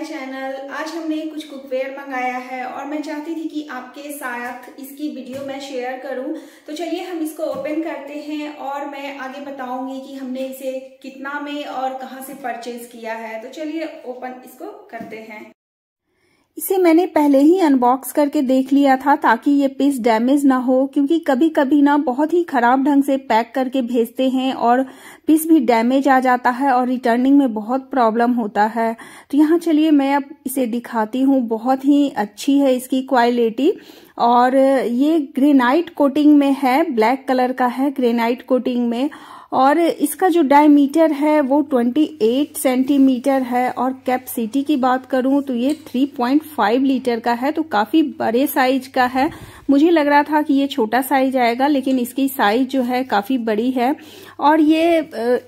my channel आज हमने कुछ कुकवेयर मंगाया है और मैं चाहती थी कि आपके साथ इसकी वीडियो मैं शेयर करूं तो चलिए हम इसको ओपन करते हैं और मैं आगे बताऊंगी कि हमने इसे कितना में और कहां से परचेज किया है तो चलिए ओपन इसको करते हैं इसे मैंने पहले ही अनबॉक्स करके देख लिया था ताकि ये पीस डैमेज ना हो क्योंकि कभी कभी ना बहुत ही खराब ढंग से पैक करके भेजते हैं और पीस भी डैमेज आ जाता है और रिटर्निंग में बहुत प्रॉब्लम होता है तो यहाँ चलिए मैं अब इसे दिखाती हूँ बहुत ही अच्छी है इसकी क्वालिटी और ये ग्रेनाइट कोटिंग में है ब्लैक कलर का है ग्रेनाइट कोटिंग में और इसका जो डायमीटर है वो 28 सेंटीमीटर है और कैपेसिटी की बात करूं तो ये 3.5 लीटर का है तो काफी बड़े साइज का है मुझे लग रहा था कि ये छोटा साइज आएगा लेकिन इसकी साइज जो है काफ़ी बड़ी है और ये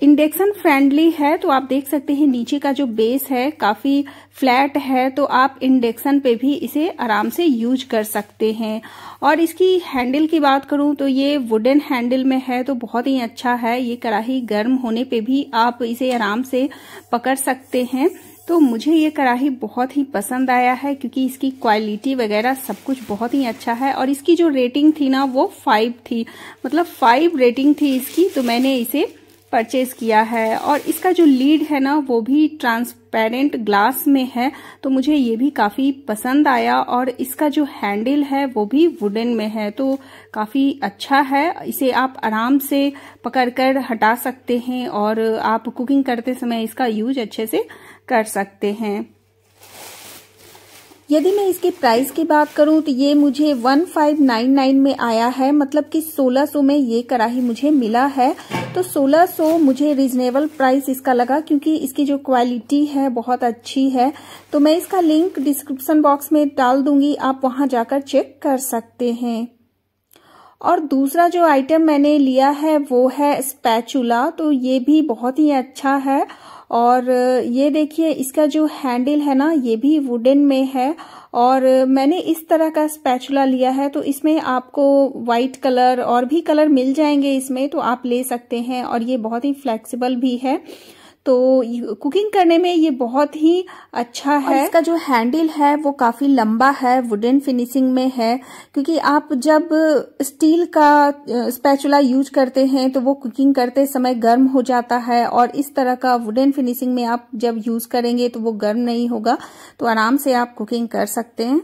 इंडक्शन फ्रेंडली है तो आप देख सकते हैं नीचे का जो बेस है काफ़ी फ्लैट है तो आप इंडक्शन पे भी इसे आराम से यूज कर सकते हैं और इसकी हैंडल की बात करूं तो ये वुडन हैंडल में है तो बहुत ही अच्छा है ये कड़ाही गर्म होने पे भी आप इसे आराम से पकड़ सकते हैं तो मुझे ये कढ़ाही बहुत ही पसंद आया है क्योंकि इसकी क्वालिटी वगैरह सब कुछ बहुत ही अच्छा है और इसकी जो रेटिंग थी ना वो फाइव थी मतलब फाइव रेटिंग थी इसकी तो मैंने इसे परचेज किया है और इसका जो लीड है ना वो भी ट्रांसपेरेंट ग्लास में है तो मुझे ये भी काफ़ी पसंद आया और इसका जो हैंडल है वो भी वुडन में है तो काफ़ी अच्छा है इसे आप आराम से पकड़कर हटा सकते हैं और आप कुकिंग करते समय इसका यूज अच्छे से कर सकते हैं यदि मैं इसके प्राइस की बात करूं तो ये मुझे 1599 में आया है मतलब कि 1600 में ये कड़ाही मुझे मिला है तो 1600 मुझे रिजनेबल प्राइस इसका लगा क्योंकि इसकी जो क्वालिटी है बहुत अच्छी है तो मैं इसका लिंक डिस्क्रिप्शन बॉक्स में डाल दूंगी आप वहां जाकर चेक कर सकते हैं और दूसरा जो आइटम मैंने लिया है वो है स्पैचुला तो ये भी बहुत ही अच्छा है और ये देखिए इसका जो हैंडल है ना ये भी वुडन में है और मैंने इस तरह का स्पैचुला लिया है तो इसमें आपको वाइट कलर और भी कलर मिल जाएंगे इसमें तो आप ले सकते हैं और ये बहुत ही फ्लेक्सिबल भी है तो कुकिंग करने में ये बहुत ही अच्छा है इसका जो हैंडल है वो काफ़ी लंबा है वुडन फिनिशिंग में है क्योंकि आप जब स्टील का स्पैचुला यूज करते हैं तो वो कुकिंग करते समय गर्म हो जाता है और इस तरह का वुडन फिनिशिंग में आप जब यूज करेंगे तो वो गर्म नहीं होगा तो आराम से आप कुकिंग कर सकते हैं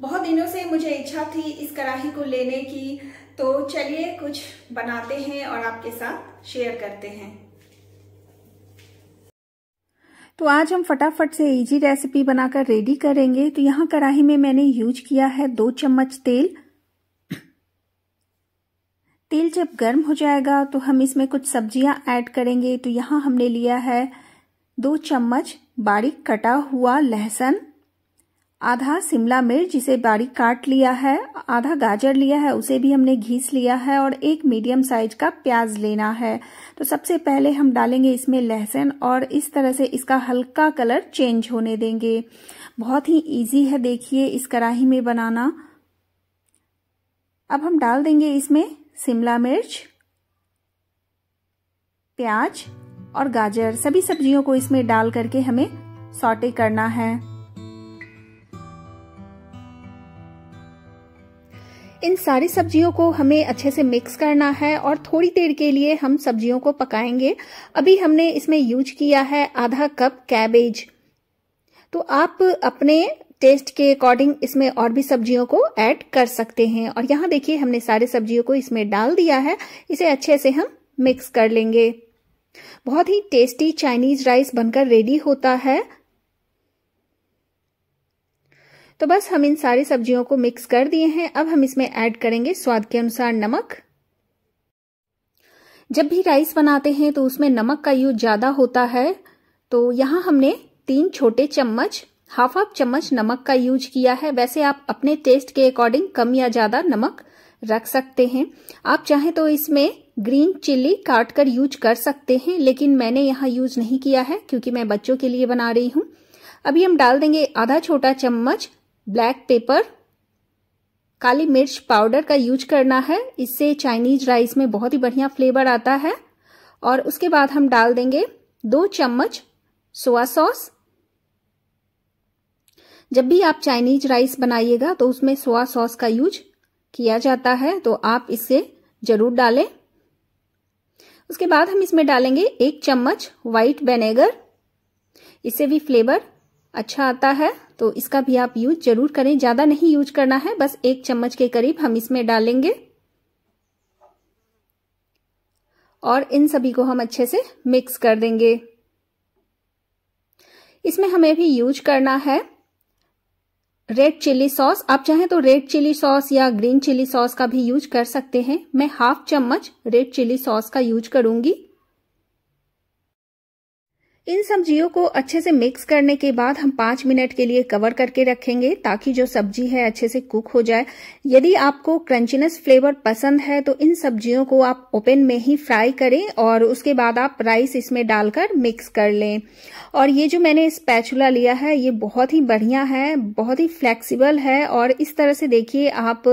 बहुत दिनों से मुझे इच्छा थी इस कड़ाही को लेने की तो चलिए कुछ बनाते हैं और आपके साथ शेयर करते हैं तो आज हम फटाफट से इजी रेसिपी बनाकर रेडी करेंगे तो यहाँ कढ़ाई में मैंने यूज किया है दो चम्मच तेल तेल जब गर्म हो जाएगा तो हम इसमें कुछ सब्जियां ऐड करेंगे तो यहाँ हमने लिया है दो चम्मच बारीक कटा हुआ लहसुन आधा शिमला मिर्च जिसे बारीक काट लिया है आधा गाजर लिया है उसे भी हमने घीस लिया है और एक मीडियम साइज का प्याज लेना है तो सबसे पहले हम डालेंगे इसमें लहसुन और इस तरह से इसका हल्का कलर चेंज होने देंगे बहुत ही इजी है देखिए इस कढ़ाही में बनाना अब हम डाल देंगे इसमें शिमला मिर्च प्याज और गाजर सभी सब्जियों को इसमें डाल करके हमें सॉटे करना है इन सारी सब्जियों को हमें अच्छे से मिक्स करना है और थोड़ी देर के लिए हम सब्जियों को पकाएंगे अभी हमने इसमें यूज किया है आधा कप कैबेज तो आप अपने टेस्ट के अकॉर्डिंग इसमें और भी सब्जियों को ऐड कर सकते हैं और यहाँ देखिए हमने सारे सब्जियों को इसमें डाल दिया है इसे अच्छे से हम मिक्स कर लेंगे बहुत ही टेस्टी चाइनीज राइस बनकर रेडी होता है तो बस हम इन सारी सब्जियों को मिक्स कर दिए हैं अब हम इसमें ऐड करेंगे स्वाद के अनुसार नमक जब भी राइस बनाते हैं तो उसमें नमक का यूज ज़्यादा होता है तो यहाँ हमने तीन छोटे चम्मच हाफ हाफ चम्मच नमक का यूज किया है वैसे आप अपने टेस्ट के अकॉर्डिंग कम या ज़्यादा नमक रख सकते हैं आप चाहें तो इसमें ग्रीन चिल्ली काट कर यूज कर सकते हैं लेकिन मैंने यहाँ यूज नहीं किया है क्योंकि मैं बच्चों के लिए बना रही हूँ अभी हम डाल देंगे आधा छोटा चम्मच ब्लैक पेपर काली मिर्च पाउडर का यूज करना है इससे चाइनीज राइस में बहुत ही बढ़िया फ्लेवर आता है और उसके बाद हम डाल देंगे दो चम्मच सोया सॉस जब भी आप चाइनीज राइस बनाइएगा तो उसमें सोया सॉस का यूज किया जाता है तो आप इसे जरूर डालें उसके बाद हम इसमें डालेंगे एक चम्मच व्हाइट वेनेगर इससे भी फ्लेवर अच्छा आता है तो इसका भी आप यूज जरूर करें ज्यादा नहीं यूज करना है बस एक चम्मच के करीब हम इसमें डालेंगे और इन सभी को हम अच्छे से मिक्स कर देंगे इसमें हमें भी यूज करना है रेड चिली सॉस आप चाहें तो रेड चिली सॉस या ग्रीन चिली सॉस का भी यूज कर सकते हैं मैं हाफ चम्मच रेड चिली सॉस का यूज करूंगी इन सब्जियों को अच्छे से मिक्स करने के बाद हम पाँच मिनट के लिए कवर करके रखेंगे ताकि जो सब्जी है अच्छे से कुक हो जाए यदि आपको क्रंचीनेस फ्लेवर पसंद है तो इन सब्जियों को आप ओपन में ही फ्राई करें और उसके बाद आप राइस इसमें डालकर मिक्स कर लें और ये जो मैंने स्पैचुला लिया है ये बहुत ही बढ़िया है बहुत ही फ्लेक्सीबल है और इस तरह से देखिए आप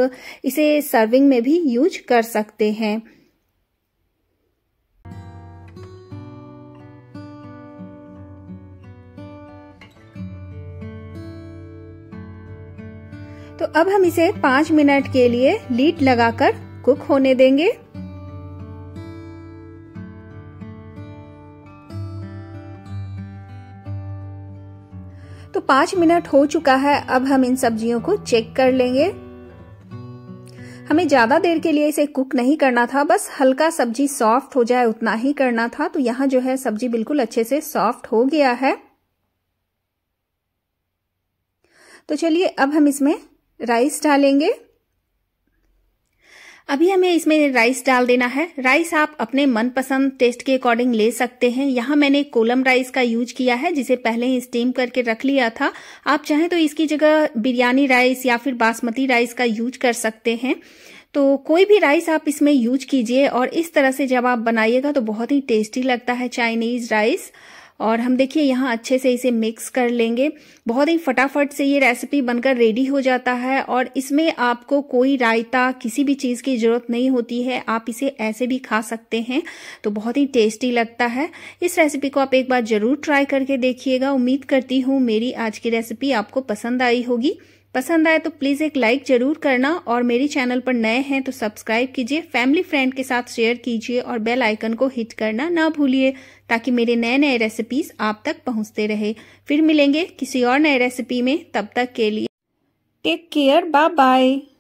इसे सर्विंग में भी यूज कर सकते हैं तो अब हम इसे पाँच मिनट के लिए लीड लगाकर कुक होने देंगे तो पाँच मिनट हो चुका है अब हम इन सब्जियों को चेक कर लेंगे हमें ज्यादा देर के लिए इसे कुक नहीं करना था बस हल्का सब्जी सॉफ्ट हो जाए उतना ही करना था तो यहाँ जो है सब्जी बिल्कुल अच्छे से सॉफ्ट हो गया है तो चलिए अब हम इसमें राइस डालेंगे अभी हमें इसमें राइस डाल देना है राइस आप अपने मनपसंद टेस्ट के अकॉर्डिंग ले सकते हैं यहाँ मैंने कोलम राइस का यूज किया है जिसे पहले ही स्टीम करके रख लिया था आप चाहें तो इसकी जगह बिरयानी राइस या फिर बासमती राइस का यूज कर सकते हैं तो कोई भी राइस आप इसमें यूज कीजिए और इस तरह से जब आप बनाइएगा तो बहुत ही टेस्टी लगता है चाइनीज राइस और हम देखिए यहाँ अच्छे से इसे मिक्स कर लेंगे बहुत ही फटाफट से ये रेसिपी बनकर रेडी हो जाता है और इसमें आपको कोई रायता किसी भी चीज़ की ज़रूरत नहीं होती है आप इसे ऐसे भी खा सकते हैं तो बहुत ही टेस्टी लगता है इस रेसिपी को आप एक बार ज़रूर ट्राई करके देखिएगा उम्मीद करती हूँ मेरी आज की रेसिपी आपको पसंद आई होगी पसंद आए तो प्लीज़ एक लाइक जरूर करना और मेरे चैनल पर नए हैं तो सब्सक्राइब कीजिए फैमिली फ्रेंड के साथ शेयर कीजिए और बेल आइकन को हिट करना ना भूलिए ताकि मेरे नए नए रेसिपीज आप तक पहुंचते रहे फिर मिलेंगे किसी और नए रेसिपी में तब तक के लिए टेक केयर बाय बाय